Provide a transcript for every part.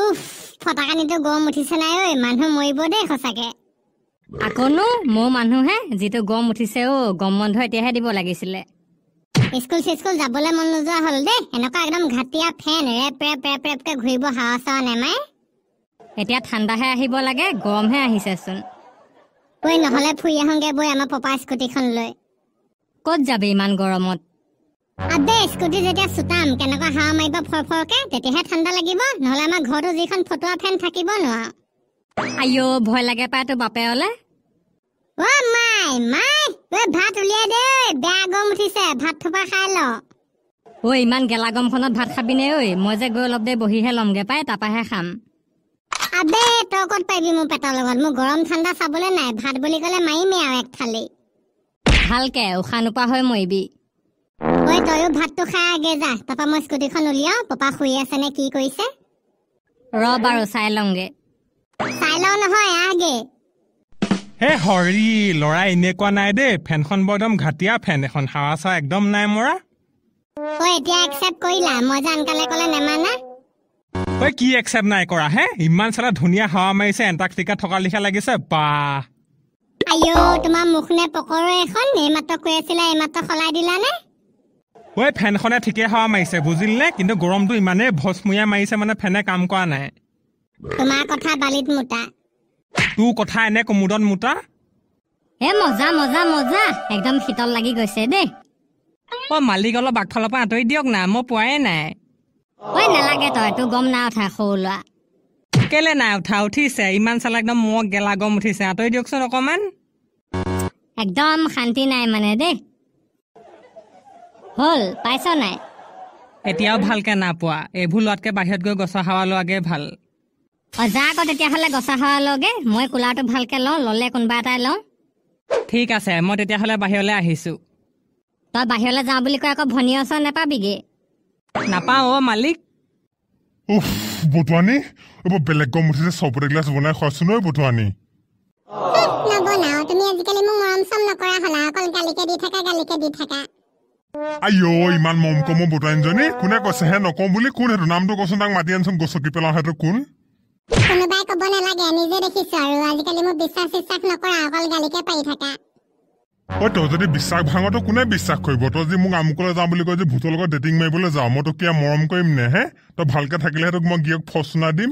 উফ ফটাকানিটো গম উঠিছে নাই ঐ মানুহ মৰিব দেই সঁচাকে আকৌনো মোৰ মানুহে যিটো গম উঠিছে অ গম বন্ধ এতিয়াহে দিব লাগিছিলে স্কুল চিস্কুল যাবলৈ মন নোযোৱা হ'ল দেই এনেকুৱা একদম ঘাটীয়া ফেন ৰেপ ৰেপ ৰেপ ৰেপকৈ ঘূৰিব হাৱা চাৱা নেমাই এতিয়া ঠাণ্ডাহে আহিব লাগে গৰমহে আহিছে চোন ঐ নহ'লে ফুৰি আহোগৈ বৈ আমাৰ পপাৰ স্কুটিখন লৈ ক'ত যাবি ইমান গৰমত আদে স্কুটি যেতিয়া চুতাম কেনেকুৱা হাৱা মাৰিব ফৰফৰকে তেতিয়াহে ঠাণ্ডা লাগিব নহলে আমাৰ ঘৰতো যিখন ফটোৱা ফেন থাকিব নোৱাৰ আইঅ ভয় লাগে পাই তোৰ বাপে অলে অ মাই মাই ঐ ভাত উলিয়াই দেই বেয়া গম উঠিছে ভাত থোপা খাই ল ঐ ইমান গেলা গমখনত ভাত খাবি নে ঐ মই যে গৈ অলপ দেৰি বহিহে লমগে পাই তাৰপৰাহে খাম আবে তই ক'ত পাৰিবি মোৰ লগত মোৰ গৰম ঠাণ্ডা চাবলৈ নাই ভাত বুলি ক'লে মাৰিমেই আৰু এক থালি ভালকে উশাহ নোপোৱা হৈ মৰিবি মই তয়ো ভাতটো খাই আগে যা তাৰপৰা মই স্কুটিখন উলিয়াও পাপা শুই আছে নে কি কৰিছে ৰব আৰু চাই লওঁগে চাই লওঁ নহয় আগে হে হৰি লৰা এনেকুৱা নাই দে ফেনখন বৰ একদম ঘাটিয়া ফেন এখন হাৱা চাৱা একদম নাই মৰা তই এতিয়া একচেপ্ট কৰিলা মই জানকালে ক'লে নেমানা তই কি একচেপ্ট নাই কৰা হে ইমান চালা ধুনীয়া হাৱা মাৰিছে এণ্টাৰ্কটিকা থকাৰ লিখা লাগিছে বা আইঅ' তোমাৰ মুখ পকৰ এখন এইমাত্ৰ কৈ আছিলা এইমাত্ৰ সলাই দিলা নে ওৱে ফেনখনে ঠিকেই হাৱা মাৰিছে বুজিল নে কিন্তু গৰমটো ইমানে ভচমূয়া মাৰিছে মানে ফেনে কাম কৰা নাই তোমাৰ কথা বালিত মোটা তোৰ কথা এনে কুমুদত মোটা এ মজা মজা মজা একদম শীতল লাগি গৈছে দেই অ মালিক অলপ আগফালৰ পৰা আঁতৰি দিয়ক না মই পোৱাই নাই ঐ নালাগে তই তোৰ গম নাই উঠা সৰু কেলে নাই উঠা উঠিছে ইমান চালে একদম মোক গেলা গম উঠিছে আঁতৰি দিয়কচোন অকমান একদম শান্তি নাই মানে দেই হল পাইছ নাই এতিয়াও ভালকে নাপোৱা এইবোৰ লোৱাতকে বাহিৰত গৈ গছৰ হাৱা লোৱাগে ভাল যাক তেতিয়াহ'লে গছৰ হাৱা লওগে মই কুলাৰটো ভালকে লওঁ ললে কোনোবা এটাই লওঁ ঠিক আছে মই তেতিয়াহ'লে বাহিৰলৈ আহিছো তই বাহিৰলৈ যাওঁ বুলি কৈ আকৌ ভনী ওচৰ নাপাবিগে নাপাওঁ অ মালিক বুটুৱানী এইবোৰ বেলেগ গম উঠি যে চবতে বনাই খুৱাইছো নহয় বুটুৱানী নবনাও তুমি আজিকালি মোক মৰম চৰম নকৰা হ'লা অকল গালিকে দি থাকা গালিকে দি থাকা আইঐ ইমান মম কমো বুটাইনজনী কোনে কৈছে হে নকওঁ বুলি কোন সেইটো নামটো কচোন তাক মাতি আনচোন গছকি পেলাওঁ সেইটো কোন কোনোবাই ক'ব নালাগে নিজে দেখিছো আৰু আজিকালি মোৰ বিশ্বাস চিশ্বাস নকৰা অকল গালিকে পাৰি থাকা ঐ তই যদি বিশ্বাস ভাঙ তই কোনে বিশ্বাস কৰিব তই যদি মোক আমুকলৈ যাওঁ বুলি কৈ যে ভূতৰ লগত ডেটিং মাৰিবলৈ যাওঁ মই তোক কিয় মৰম কৰিম হে তই ভালকে থাকিলে সেইটোক মই গিয়ক ফচুনা দিম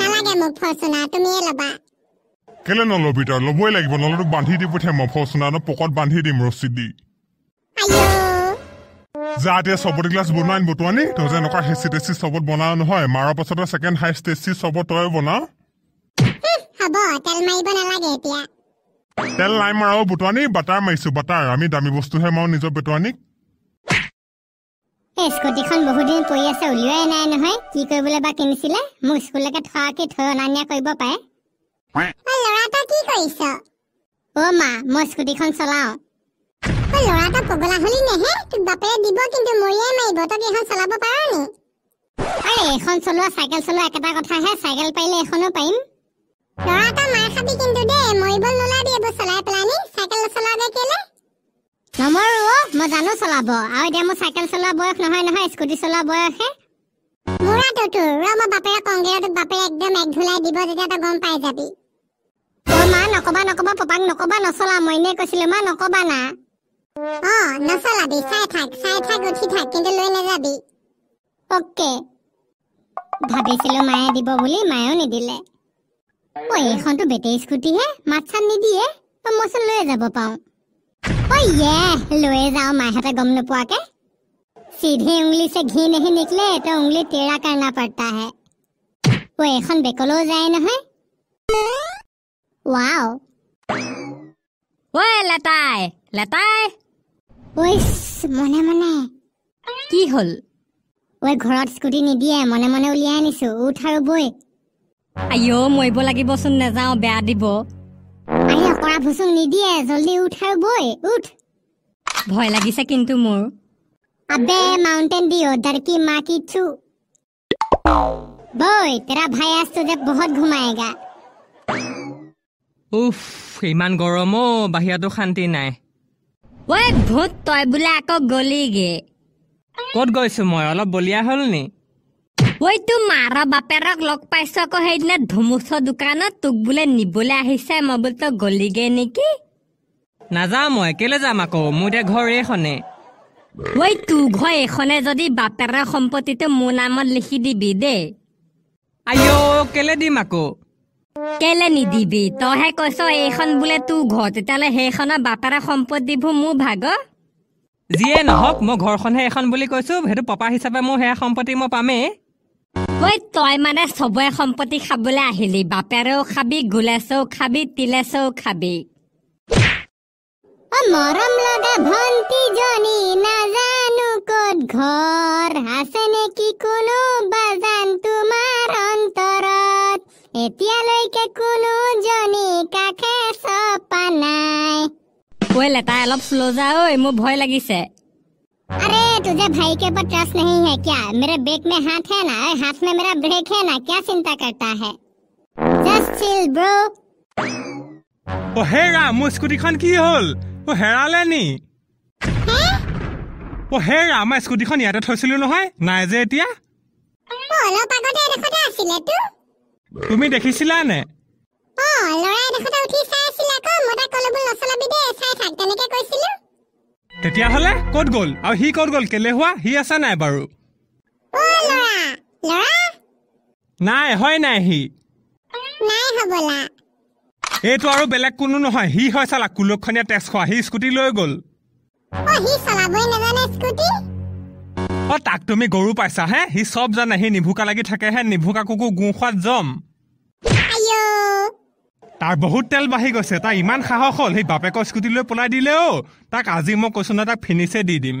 নালাগে মোক ফচুনা তুমিয়ে ল'বা কেলে নল'বি তই ল'বই লাগিব নল'লে বান্ধি দি পঠিয়াম মই ফচুনা ন পকত বান্ধি দিম ৰছী দি যা এতিয়া চবতি গ্লাছ বনোৱা আনিব তোৰ আনি তই যে এনেকুৱা হেচি টেচি চবত বনাওঁ নহয় মাৰৰ পাছতে ছেকেণ্ড হাই টেচি চবত তই বনাওঁ তেল নাই মাৰাব বুটোৱানী বাটাৰ মাৰিছো বাটাৰ আমি দামী বস্তুহে মাৰো নিজৰ বেটোৱানীক এই স্কুটিখন বহুত দিন পৰি আছে উলিওৱাই নাই নহয় কি কৰিবলৈ বা কিনিছিলে মোক স্কুললৈকে থোৱাকে থৈ অনা নিয়া কৰিব পাৰে অ মা মই স্কুটিখন চলাওঁ ল'ৰা এটা পগলা হলি নেহে বাপেৰে দিব কিন্তু মৰিয়ে মাৰিব তই এখন চলাব পাৰনি আৰে এখন চলোৱা চাইকেল চলোৱা একেটা কথাহে চাইকেল পাৰিলে এখনো পাৰিম ল'ৰা এটা মাৰ খাবি কিন্তু দেই মৰিব নোলাবি এইবোৰ চলাই পেলাইনি চাইকেল নচলাবি কেলে নমৰো মই জানো চলাব আৰু এতিয়া মোৰ চাইকেল চলোৱা বয়স নহয় নহয় স্কুটি চলোৱা বয়সহে মোৰাটো তোৰ ৰ মই বাপেৰে কংগ্ৰেছ তোক বাপেৰে একদম এক ধুলাই দিব যেতিয়া তই গম পাই যাবি অ মা নক'বা নক'বা পাপাক নক'বা নচলা মই এনেই কৈছিলো মা নক'বা না অ নচলাবি চাই থাক চাই থাক উঠি থাক কিন্তু লৈ নাযাবি অকে ভাবিছিলো মায়ে দিব বুলি মায়েও নিদিলে ঐ এইখনতো বেটেৰী স্কুটিহে মাত চাত নিদিয়ে তই মই চোন লৈয়ে যাব পাওঁ ঐ য়ে লৈয়ে যাওঁ মাহঁতে গম নোপোৱাকে চিধে উংলি চে ঘি নেহি নিকলে তই উংলি টেৰা কাৰণা পাৰ্টা হে ঐ এইখন বেকলৈও যায় নহয় ৱাও ঐ লেটাই লেটাই ঐ মনে মনে কি হল ঐ ঘৰত স্কুটি নিদিয়ে মনে মনে উলিয়াই আনিছো উঠ আৰু বৈ আইঅ মৰিব লাগিবচোন নেযাওঁ বেয়া দিব আহি অকৰা ভুচোন নিদিয়ে জলদি উঠ আৰু বৈ উঠ ভয় লাগিছে কিন্তু মোৰ আবে মাউণ্টেন দি অদাৰকি মাকি চু বৈ তেৰা ভাই আছো যে বহুত ঘুমায়েগা উফ ইমান গৰমো বাহিৰতো শান্তি নাই ভূত তই বোলে আকৌ গলিগে কত গৈছো মই অলপ বলিয়া হল নি ঐ তো মাৰ বাপেৰক লগ পাইছ আকৌ সেইদিনা ধুমুচ দোকানত তোক বোলে নিবলে আহিছে মই বোলে তই গলিগে নেকি নাযাওঁ মই কেলে যাম আকৌ মোৰ এতিয়া ঘৰ এইখনে ঐ তো ঘৰ এইখনে যদি বাপেৰৰ সম্পত্তিটো মোৰ নামত লিখি দিবি দেই আইঅ কেলে দিম আকৌ কেলে নিদিবি তহে কৈছ এইখন বোলে তোৰ ঘৰ তেতিয়াহ'লে সেইখনৰ বাপাৰা সম্পত্তিবোৰ মোৰ ভাগ যিয়ে নহওক মই ঘৰখনহে এখন বুলি কৈছো সেইটো পাপা হিচাপে মোৰ সেয়া সম্পত্তি মই পামেই ঐ তই মানে চবৰে সম্পত্তি খাবলৈ আহিলি বাপেৰেও খাবি গুলেচেও খাবি তিলেচেও খাবি মৰম লগা ভণ্টিজনী নাজানো ক'ত ঘৰ আছে নেকি কোনোবা তেতিয়ালৈকে কোনো জনী কাষে চপা নাই ओए लता अलग स्लो जाओ मुझे भय लगी से अरे तुझे भाई के ऊपर ट्रस्ट नहीं है क्या मेरे बैग में हाथ है ना हाथ में मेरा ब्रेक है ना क्या चिंता करता है जस्ट चिल ब्रो ओ हेरा मोर স্কুটিখন কি হল ও হেৰালে নি ও হেৰা মই স্কুটিখন ইয়াতে থৈছিলো নহয় নাই যে এতিয়া অলপ আগতে দেখোন তুমি দেখিছিলা নে তেতিয়াহ'লে ক'ত গ'ল আৰু সি ক'ত গ'ল কেলে হোৱা সি আছে নাই বাৰু নাই হয় নাই সি এইটো আৰু বেলেগ কোনো নহয় সি হয় চালা কুলক্ষণীয়া টেক্স খোৱা সি স্কুটি লৈ গ'ল তাক তুমি গৰু পাইছা হে সি চব জানে সি নিভুকা লাগি থাকে হে নিভুকা কুকু গুঁ খোৱাত যম তাৰ বহুত তেল বাঢ়ি গৈছে তাৰ ইমান সাহস হ'ল সি বাপেকৰ স্কুটি লৈ পলাই দিলে অ তাক আজি মই কৈছো নহয় তাক ফিনিছে দি দিম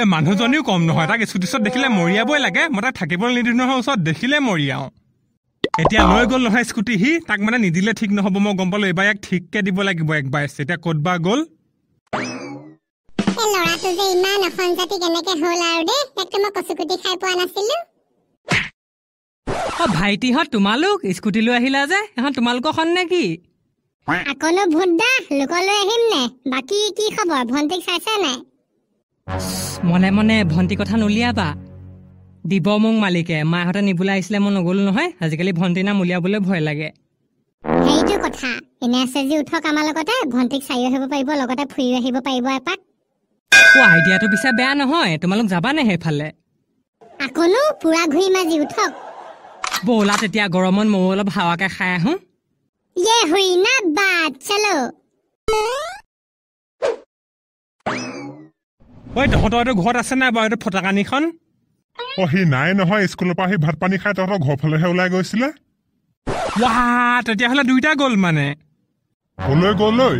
এই মানুহজনীও কম নহয় তাক স্কুটি স্কুটিছত দেখিলে মৰিয়াবই লাগে মই তাক থাকিবলৈ নিদিওঁ নহয় ওচৰত দেখিলে মৰিয়াওঁ এতিয়া লৈ গ'ল নহয় স্কুটি সি তাক মানে নিদিলে ঠিক নহ'ব মই গম পালোঁ এইবাৰ ইয়াক ঠিককৈ দিব লাগিব একবাৰ এতিয়া ক'ত বা গ'ল তাতে ল'ৰাটো যে ইমান অসম জাতি কেনেকে হ'ল আৰু দেই তাকে মই কচুকুটি খাই পোৱা নাছিলো অ ভাইটিহঁত তোমালোক স্কুটি লৈ আহিলা যে এখন তোমালোকৰ খন নে কি আকনো ভোট দা লোকলৈ আহিম নে বাকী কি খবৰ ভণ্টিক চাইছা নাই মনে মনে ভণ্টি কথা নুলিয়াবা দিব মোক মালিকে মাহঁতে নিবলৈ আহিছিলে মই নগলো নহয় আজিকালি ভণ্টি নাম উলিয়াবলৈ ভয় লাগে সেইটো কথা এনে আছে যি উঠক আমাৰ লগতে ভণ্টিক চাইও আহিব পাৰিব লগতে ফুৰিও আহিব পাৰিব এপাক কোৱা আইডিয়াটো পিছা বেয়া নহয় তোমালোক যাবা নে সেইফালে বৌলা তেতিয়া গৰমত মইও অলপ হাৱাকে খাই আহো ঐ তহঁতৰ এইটো ঘৰত আছে নাই বাৰু এইটো ফটাকানিখন অহি নাই নহয় স্কুলৰ পৰা আহি ভাত পানী খাই তহঁতৰ ঘৰ ফালেহে ওলাই গৈছিলে তেতিয়াহ'লে দুইটা গ'ল মানে কলৈ গ'লৈ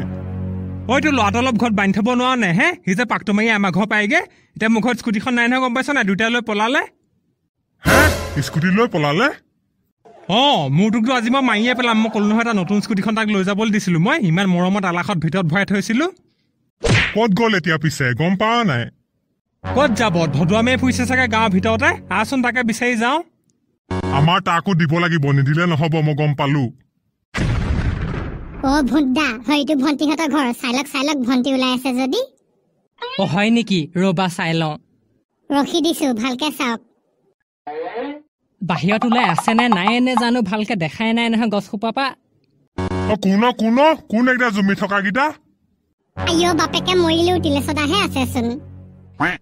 মইতো ল'ৰাটো অলপ ঘৰত বান্ধি থ'ব নাই হে সি যে পাকটো মাৰি আমাৰ ঘৰ পায়গে এতিয়া মোৰ ঘৰত স্কুটিখন নাই নহয় গম পাইছ নাই দুটাই লৈ পলালে স্কুটি লৈ পলালে অঁ মোৰটোকতো আজি মই মাৰিয়ে পেলাম মই ক'লো নহয় এটা নতুন স্কুটিখন তাক লৈ যাবলৈ দিছিলোঁ মই ইমান মৰমত আলাসত ভিতৰত ভৰাই থৈছিলোঁ ক'ত গ'ল এতিয়া পিছে গম পাৱ নাই ক'ত যাব ধদুৱামে ফুৰিছে চাগে গাঁৱৰ ভিতৰতে আচোন তাকে বিচাৰি যাওঁ আমাৰ তাকো দিব লাগিব নিদিলে নহ'ব মই গম পালোঁ অ ভুদ্দা হয়তো ভণ্টিহঁতৰ ঘৰ চাই লওক চাই লওক আছে যদি অ হয় নেকি ৰবা চাই ৰখি দিছো ভালকে চাওক বাহিৰত ওলাই আছে নে নাই নে জানো ভালকে দেখাই নাই নহয় গছসোপা পা অ কোন কোন কোন এটা জুমি থকা গিতা আইও বাপেকে মৰিলেও তিলেছত আহে আছে চোন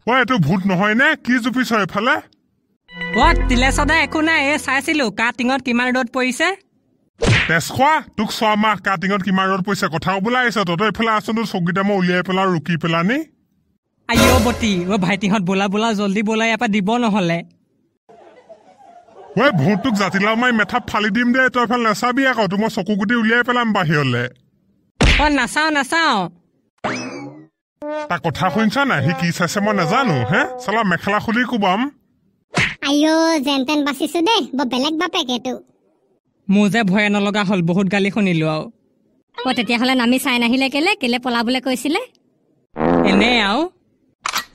ও এইটো ভূত নহয় নে কি জুপিছ হয় ফালে অ তিলেছদা একো নাই এ চাইছিলো কা কিমান ৰ'দ পৰিছে তেজ খোৱা তোক চোৱা মাহ কাটিঙত কিমান ৰদ পৰিছে কথাও বোলাইছে তহঁতৰ এইফালে আছ তোৰ চকীতে মই উলিয়াই পেলাই ৰুকি পেলানি ভাইটিহঁত বোলা বোলা জল্দি বোলাই ইয়াৰ দিব নহলে ঐ ভূত তোক জাতিলাও মাৰি মেথাপ ফালি দিম দে তই এফালে নাচাবি আকৌ তোৰ চকু গুটি উলিয়াই পেলাম বাহিৰলে অ নাচাওঁ নাচাওঁ তাৰ কথা শুনিছা নাই সি কি চাইছে মই নাজানো হে চলা মেখেলা খুলি কোবাম আইঅ যেন তেন বাচিছো দে বৰ বেলেগ বাপেক এইটো মোৰ যে ভয়ে নলগা হল বহুত গালি শুনিলো আৰু অ তেতিয়াহলে নামি চাই নাহিলে কেলে কেলে পলাবলৈ কৈছিলে এনে আৰু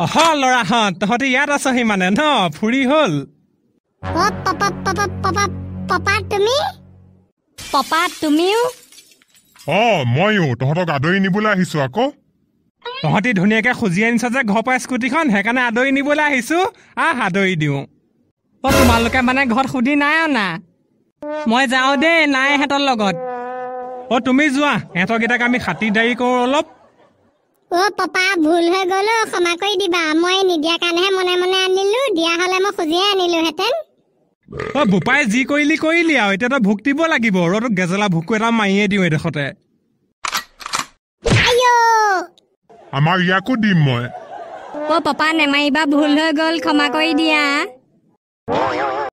অহ লৰা হঁত তহঁতি ইয়াত আছহি মানে ন ফুৰি হল তহঁতি ধুনীয়াকে খুজি আনিছা যে ঘৰ পৰা স্কুটিখন সেইকাৰণে আদৰি নিবলৈ আহিছো আহ আদৰি দিওঁ অ তোমালোকে মানে ঘৰত সুধি নাই অনা মই যাওঁ দেই নাইহেঁতৰ লগত অ তুমি যোৱা সিহঁতকেইটাক আমি খাতি দাৰি কৰোঁ অলপ অ' পাপা ভুল হৈ গ'লো ক্ষমা কৰি দিবা মই নিদিয়া কাৰণেহে মনে মনে আনিলো দিয়া হ'লে মই খুজিয়ে আনিলোহেঁতেন অ' বোপাই যি কৰিলি কৰিলি আৰু এতিয়া তই ভোক দিব লাগিব ৰ গেজেলা ভোকো এটা মাৰিয়ে দিওঁ এডোখৰতে আমাৰ ইয়াকো দিম মই অ' পাপা নেমাৰিবা ভুল হৈ গ'ল ক্ষমা কৰি দিয়া